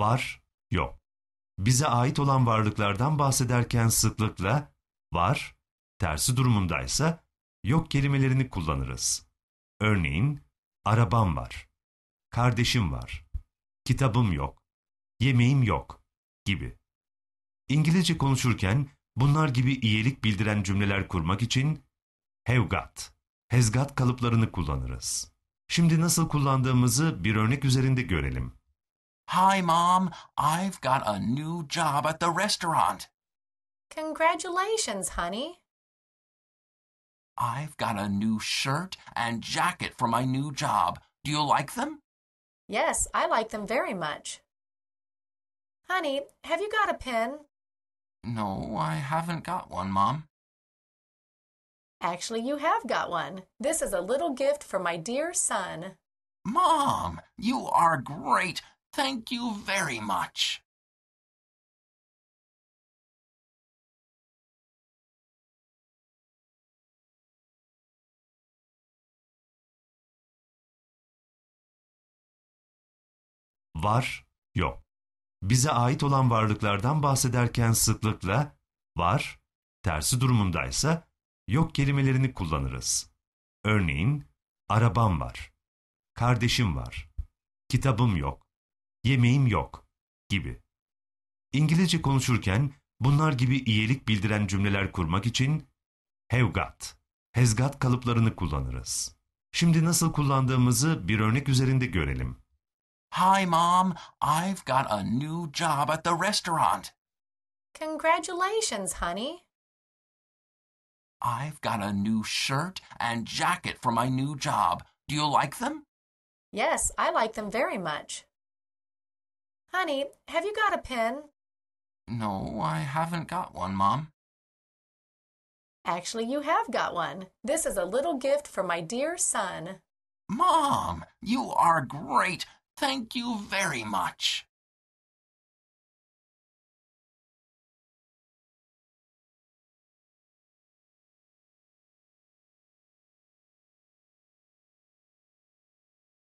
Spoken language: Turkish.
var, yok. Bize ait olan varlıklardan bahsederken sıklıkla var, tersi durumundaysa yok kelimelerini kullanırız. Örneğin, arabam var, kardeşim var, kitabım yok, yemeğim yok gibi. İngilizce konuşurken bunlar gibi iyilik bildiren cümleler kurmak için have got, has got kalıplarını kullanırız. Şimdi nasıl kullandığımızı bir örnek üzerinde görelim. Hi, Mom. I've got a new job at the restaurant. Congratulations, honey. I've got a new shirt and jacket for my new job. Do you like them? Yes, I like them very much. Honey, have you got a pen? No, I haven't got one, Mom. Actually, you have got one. This is a little gift for my dear son. Mom, you are great. Thank you very much. Var, yok. Bize ait olan varlıklardan bahsederken sıklıkla var, tersi durumundaysa yok kelimelerini kullanırız. Örneğin, arabam var, kardeşim var, kitabım yok, yemeğim yok gibi. İngilizce konuşurken bunlar gibi iyilik bildiren cümleler kurmak için have got, has got kalıplarını kullanırız. Şimdi nasıl kullandığımızı bir örnek üzerinde görelim. Hi mom, I've got a new job at the restaurant. Congratulations, honey. I've got a new shirt and jacket for my new job. Do you like them? Yes, I like them very much. Honey, have you got a pen? No, I haven't got one, Mom. Actually, you have got one. This is a little gift for my dear son. Mom, you are great. Thank you very much.